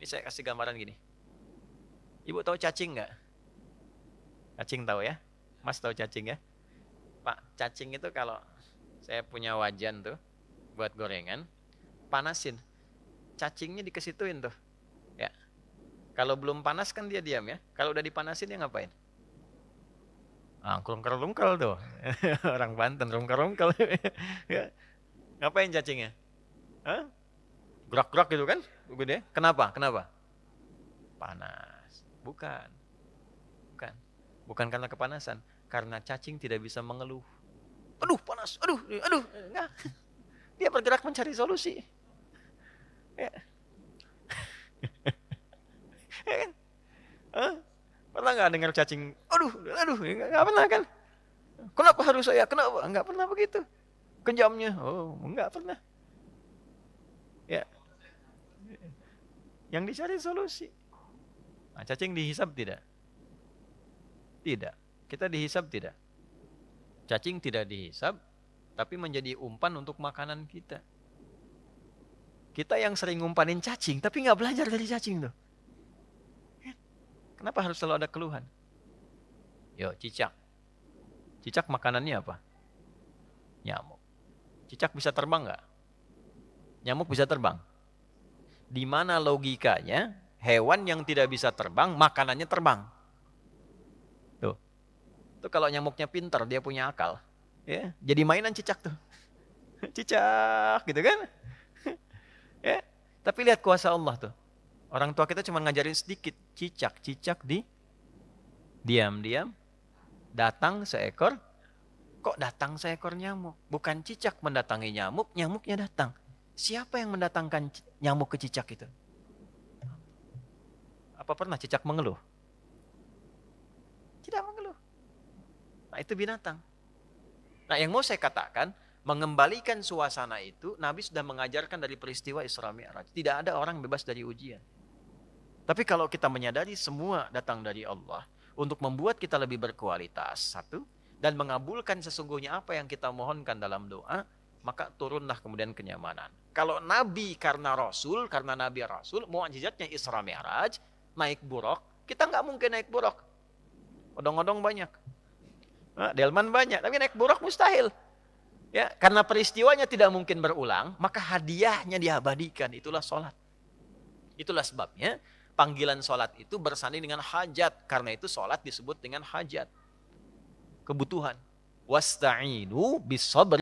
Ini saya kasih gambaran gini. Ibu tahu cacing nggak? Cacing tahu ya? Mas tahu cacing ya? Pak, cacing itu kalau saya punya wajan tuh buat gorengan, panasin. Cacingnya dikesituin tuh. Ya. Kalau belum panas kan dia diam ya. Kalau udah dipanasin dia ngapain? Ah, rungkel-rungkel tuh. Orang Banten rungkel-rungkel. ya. Ngapain cacingnya? Hah? gerak-gerak gitu kan gede kenapa kenapa panas bukan bukan bukan karena kepanasan karena cacing tidak bisa mengeluh aduh panas aduh aduh enggak dia bergerak mencari solusi ya. ya kan? Hah? pernah nggak dengar cacing aduh aduh Enggak pernah kan kenapa harus saya kenapa Enggak pernah begitu kejamnya oh enggak pernah ya yang dicari solusi. Nah, cacing dihisap tidak? Tidak. Kita dihisap tidak? Cacing tidak dihisap, tapi menjadi umpan untuk makanan kita. Kita yang sering umpanin cacing, tapi nggak belajar dari cacing tuh. Ya. Kenapa harus selalu ada keluhan? Yo, cicak. Cicak makanannya apa? Nyamuk. Cicak bisa terbang nggak? Nyamuk bisa terbang di mana logikanya hewan yang tidak bisa terbang, makanannya terbang. Tuh. Itu kalau nyamuknya pinter, dia punya akal. Ya, jadi mainan cicak tuh. cicak gitu kan. ya. Tapi lihat kuasa Allah tuh. Orang tua kita cuma ngajarin sedikit, cicak, cicak di diam-diam datang seekor kok datang seekor nyamuk bukan cicak mendatangi nyamuk nyamuknya datang Siapa yang mendatangkan nyamuk ke cicak itu? Apa pernah cicak mengeluh? Tidak mengeluh. Nah itu binatang. Nah yang mau saya katakan, mengembalikan suasana itu, Nabi sudah mengajarkan dari peristiwa Isra Mi'raj. Tidak ada orang bebas dari ujian. Tapi kalau kita menyadari semua datang dari Allah, untuk membuat kita lebih berkualitas, satu, dan mengabulkan sesungguhnya apa yang kita mohonkan dalam doa, maka turunlah kemudian kenyamanan. Kalau Nabi karena Rasul, karena Nabi Rasul, mukjizatnya Isra Mi'raj, naik buruk, kita nggak mungkin naik buruk. Odong-odong banyak. Nah, delman banyak, tapi naik buruk mustahil. Ya, karena peristiwanya tidak mungkin berulang, maka hadiahnya diabadikan, itulah sholat. Itulah sebabnya panggilan sholat itu bersanding dengan hajat. Karena itu sholat disebut dengan hajat. Kebutuhan. Wasta'inu bisabri